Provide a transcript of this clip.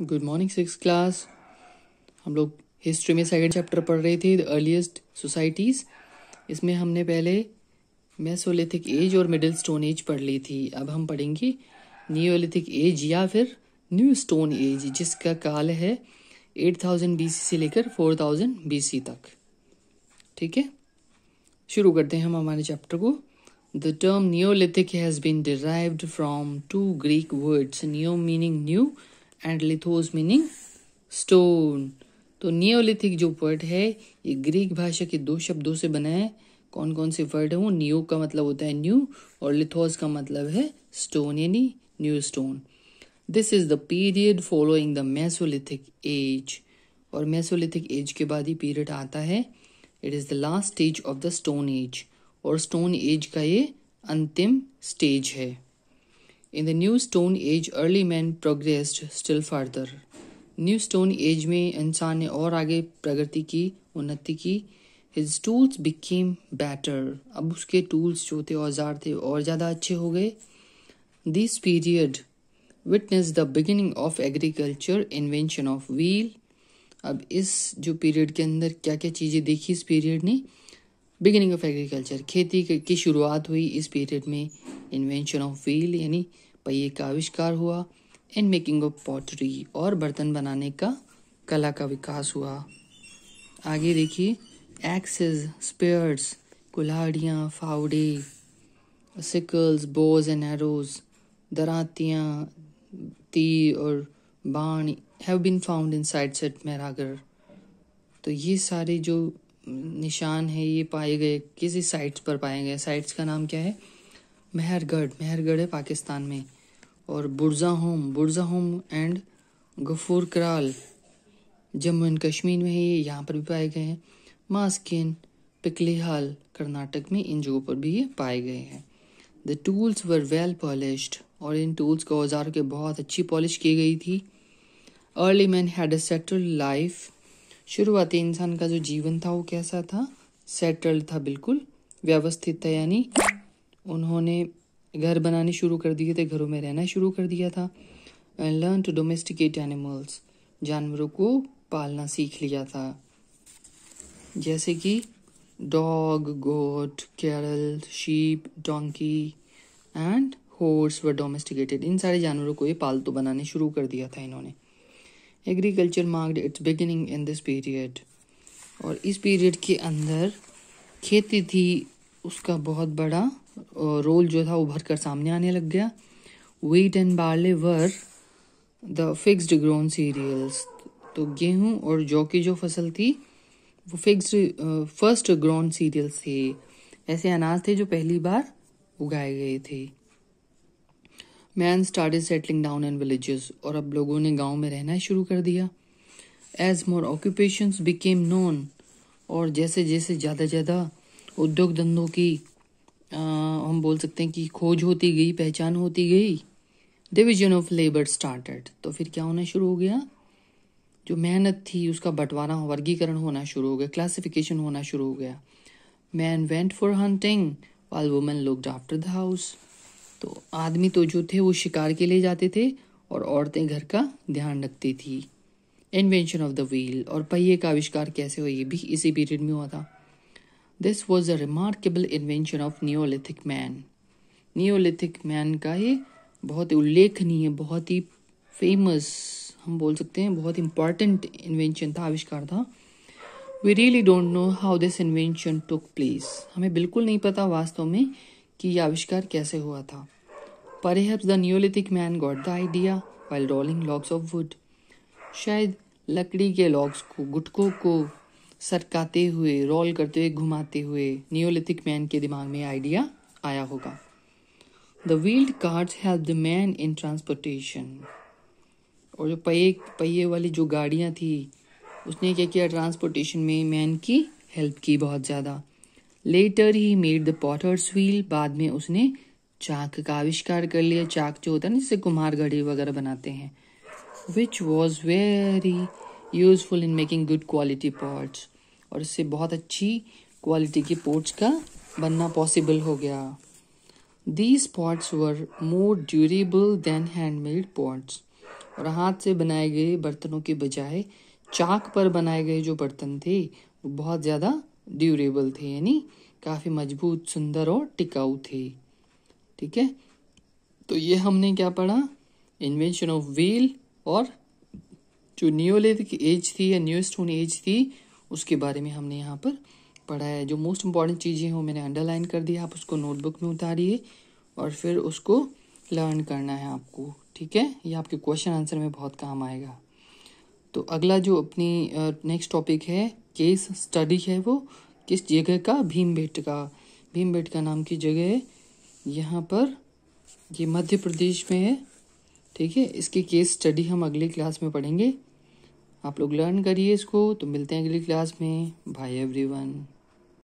good morning six class हम लोग history में सेकेंड चैप्टर पढ़ रहे थे द अर्लीस्ट सोसाइटीज़ इसमें हमने पहले मैसोलिथिक एज और मिडिल स्टोन एज पढ़ ली थी अब हम पढ़ेंगे न्योलिथिक एज या फिर न्यू स्टोन एज जिसका काल है 8000 बीसी से लेकर 4000 बीसी तक ठीक है शुरू करते हैं हम हमारे चैप्टर को the term Neolithic has been derived from two Greek words new meaning new and lithos meaning stone तो नियोलिथिक जो वर्ड है ये ग्रीक भाषा के दो शब्दों से बना है कौन कौन से वर्ड है वो नियो का मतलब होता है न्यू और लिथोस का मतलब है स्टोन यानी new stone this is the period following the Mesolithic age और मैसोलिथिक एज के बाद ही पीरियड आता है it is the last stage of the stone age और स्टोन एज का ये अंतिम स्टेज है in the new stone age early man progressed still further new stone age में इंसान ने और आगे प्रगति की उन्नति की हिज टूल्स बिकेम बेटर अब उसके टूल्स जो थे औजार थे और ज़्यादा अच्छे हो गए this period witness the beginning of agriculture invention of wheel अब इस जो पीरियड के अंदर क्या क्या चीज़ें देखी इस पीरियड ने बिगिनिंग ऑफ एग्रीकल्चर खेती की शुरुआत हुई इस पीरियड में इन्वेंशन ऑफ व्हील यानी पहिए का आविष्कार हुआ एंड मेकिंग ऑफ पॉटरी और बर्तन बनाने का कला का विकास हुआ आगे देखिए एक्सेस स्पेयर्स कुल्हाड़ियाँ फावड़े सिकल्स बोज एंड एरोज दरातियाँ तीर और बाण have been found in sites at Mehrgarh तो ये सारे जो निशान है ये पाए गए किसी साइट्स पर पाए गए साइट्स का नाम क्या है मेहरगढ़ मेहरगढ़ है पाकिस्तान में और बुरजा होम बुरजा होम एंड गफूर कराल जम्मू एंड कश्मीर में है ये यहाँ पर भी पाए गए हैं मास्किन पिकलीहाल कर्नाटक में इन जगहों पर भी ये पाए गए हैं the tools were well polish और इन टूल्स को औजारों के बहुत अच्छी पॉलिश की गई थी early man had a settle life शुरुआती इंसान का जो जीवन था वो कैसा था सेटल्ड था बिल्कुल व्यवस्थित था यानी उन्होंने घर बनाने शुरू कर दिए थे घरों में रहना शुरू कर दिया था and learn to domesticate animals जानवरों को पालना सीख लिया था जैसे कि dog goat cattle sheep donkey and horse व डोमेस्टिकेटेड इन सारे जानवरों को ये पालतू तो बनाने शुरू कर दिया था इन्होंने agriculture marked its beginning in this period और इस पीरियड के अंदर खेती थी उसका बहुत बड़ा रोल जो था उभर कर सामने आने लग गया wheat and barley were the first grown cereals तो गेहूँ और जौ की जो फसल थी वो फिक्स्ड फर्स्ट ग्रोन सीरियल्स थे ऐसे अनाज थे जो पहली बार उगाए गए थे man started settling down in villages और अब लोगों ने गांव में रहना शुरू कर दिया as more occupations became known और जैसे जैसे ज़्यादा ज़्यादा उद्योग धंधों की आ, हम बोल सकते हैं कि खोज होती गई पहचान होती गई डिविजन ऑफ लेबर स्टार्टेड तो फिर क्या होना शुरू हो गया जो मेहनत थी उसका बंटवारा वर्गीकरण होना शुरू हो गया क्लासिफिकेशन होना शुरू हो गया man went for hunting while women looked after the house तो आदमी तो जो थे वो शिकार के लिए जाते थे और औरतें घर का ध्यान रखती थी इन्वेंशन ऑफ द व्हील और पहिए का आविष्कार कैसे हुआ ये भी इसी पीरियड में हुआ था this was a remarkable invention of Neolithic man Neolithic man का ये बहुत ही उल्लेखनीय बहुत ही फेमस हम बोल सकते हैं बहुत इंपॉर्टेंट इन्वेंशन था आविष्कार था we really don't know how this invention took place हमें बिल्कुल नहीं पता वास्तव में कि यह आविष्कार कैसे हुआ था perhaps the Neolithic man got the idea while rolling logs of wood शायद लकड़ी के लॉग्स को गुटकों को सरकाते हुए रोल करते हुए घुमाते हुए नियोलिथिक मैन के दिमाग में आइडिया आया होगा the wheeled carts help the man in transportation और जो पहिए पहिए वाली जो गाड़ियाँ थी उसने क्या किया ट्रांसपोर्टेशन में मैन की हेल्प की बहुत ज़्यादा लेटर ही मेड द पॉटर्स व्हील बाद में उसने चाक का आविष्कार कर लिया चाक जो होता है ना जिससे कुम्हार घड़ी वगैरह बनाते हैं which was very useful in making good quality pots और इससे बहुत अच्छी क्वालिटी के पोर्च का बनना पॉसिबल हो गया these pots were more durable than handmade pots और हाथ से बनाए गए बर्तनों के बजाय चाक पर बनाए गए जो बर्तन थे वो बहुत ज़्यादा ड्यूरेबल थे यानी काफ़ी मजबूत सुंदर और टिकाऊ थे ठीक है तो ये हमने क्या पढ़ा इन्वेंशन ऑफ व्हील और जो न्यूलिथिक की एज थी या न्यू स्टोन एज थी उसके बारे में हमने यहाँ पर पढ़ा है जो मोस्ट इम्पॉर्टेंट चीज़ें हैं वो मैंने अंडरलाइन कर दिया आप उसको नोटबुक में उतारिए और फिर उसको लर्न करना है आपको ठीक है ये आपके क्वेश्चन आंसर में बहुत काम आएगा तो अगला जो अपनी नेक्स्ट टॉपिक है केस स्टडी है वो किस जगह का भीम का भीम का नाम की जगह है यहाँ पर ये मध्य प्रदेश में है ठीक है इसकी केस स्टडी हम अगले क्लास में पढ़ेंगे आप लोग लर्न करिए इसको तो मिलते हैं अगली क्लास में बाय एवरीवन